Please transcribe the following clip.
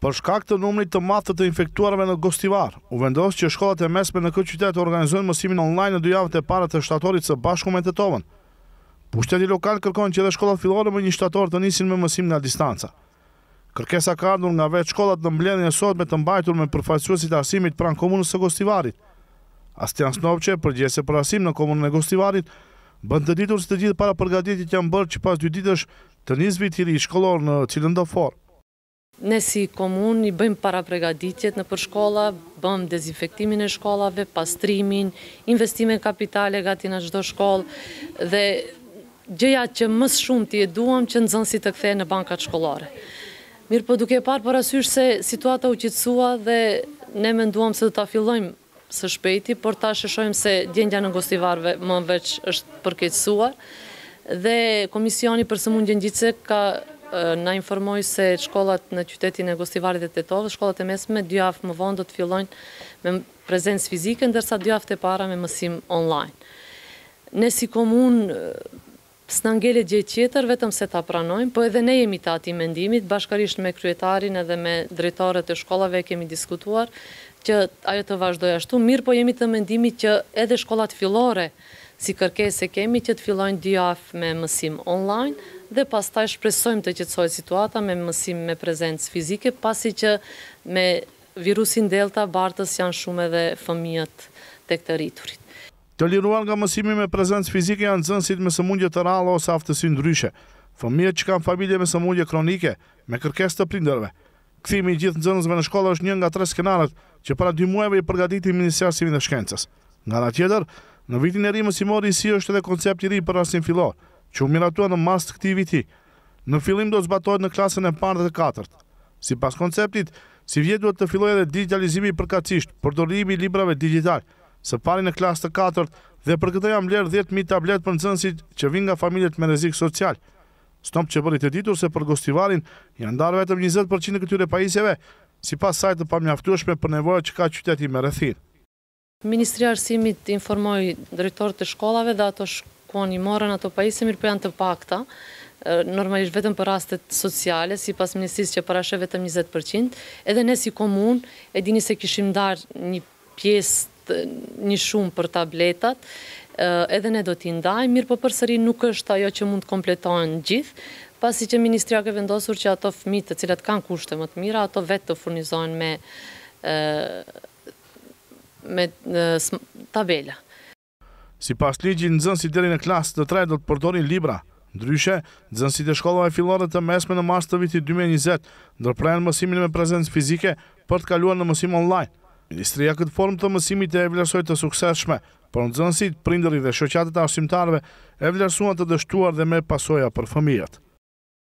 Për shkak të numrit të madh të infektuarve në Gostivar, u vendos që shkollat e mesme në këtë qytet organizojnë mësimin online në dy javët e para të shtatorit së bashku me Tetovën. Pushteti lokal kërkon që edhe shkollat fillore më një shtator të nisin me mësim nga distanca. Kërkesa ka ardhur nga vetë shkollat në mbledhjen e sotme të mbajtur me përfaqësuesit e arsimit pranë komunës së Gostivarit. Astian Snopçe, për për arsim në komunën e Gostivarit bën të ditur se të gjithë para përgatitjet janë bërë që pas dy ditësh të nisë vitin i shkollor në cilëndofor. Nësi komunë i bëjmë para pregaditjet në përshkolla, bëjmë dezinfektimin e shkollave, pastrimin, investimin kapitale gati në gjdo shkollë, dhe gjëja që mësë shumë ti e duham që nëzën si të kthejë në bankat shkollare. Mirë për po duke parë për asysh se situata u qitsua dhe ne menduam se dhe ta fillojmë së shpejti, por ta sheshojmë se gjendja në Gostivarve më veç është përketsua dhe Komisioni për së mund gjendjit ka në informoj se shkollat në qytetin e Gostivarit e Tetovë, shkollat e mesme, dy aftë më vonë do të fillojnë me prezencë fizike, ndërsa dy aftë e para me mësim online. Ne si komunë, së në ngele gjithë qeter, vetëm se ta pranojmë, po edhe ne jemi të ati mendimit, bashkarisht me kryetarin edhe me drejtarët e shkollave kemi diskutuar, që ajo të vazhdoj ashtu, mirë po jemi të mendimit që edhe shkollat filore, si kërkes e kemi që të fillojnë dy aftë me mësim online, dhe pas taj shpresojmë të qëtësoj situata me mësim me prezencë fizike, pasi që me virusin delta, bartës janë shumë edhe fëmijët të këtë rriturit. Të liruan nga mësimi me prezencë fizike janë zënsit me sëmundje të rallo ose aftësi ndryshe, fëmijët që kanë familje me sëmundje kronike, me kërkes të prinderve. Këthimi gjithë nëzënësve në shkolla është një nga tre skenarët që para dy muajve i përgatitin Ministersimin e Shkencës. Nga nga tjetër, në vitin e ri mësimori si është edhe koncept i ri për rastin filor, që u miratua në mas të këti viti. Në fillim do të zbatojt në klasën e parë dhe të katërt. Si pas konceptit, si vjetë duhet të filloj edhe digitalizimi i përkacisht, përdorimi i librave digital, së pari në klasë të katërt dhe për këtë jam ler 10.000 tablet për nëzënsit që vinë nga familjet me rezikë social. Stomp që bërit e ditur se për gostivarin janë darë vetëm 20% në këtyre pajisjeve, si pas sajtë të pamjaftuashme për nevojët që ka qyteti me rëthirë. Ministri Arsimit informoj drejtorët e shkollave dhe ato kuon i morën ato pajisje, mirë për po janë të pakta, normalisht vetëm për rastet sociale, si pas ministrisë që parashe vetëm 20%, edhe ne si komun e dini se kishim darë një pjesë një shumë për tabletat, edhe ne do t'i ndaj, mirë po për përsëri nuk është ajo që mund të kompletojnë gjithë, pasi që ministria ke vendosur që ato fmitë të cilat kanë kushte më të mira, ato vetë të furnizohen me, me tabela. Si pas ligjit, nëzënsit deri në klasë të trej do të përdori libra. Ndryshe, nëzënsit e shkollove filore të mesme në mars të viti 2020, ndërprejnë mësimin me prezencë fizike për të kaluar në mësim online. Ministria këtë formë të mësimit e e vlerësoj të sukseshme, për nëzënsit, prinderi dhe shoqatet arsimtarve e vlerësuan të dështuar dhe me pasoja për fëmijët.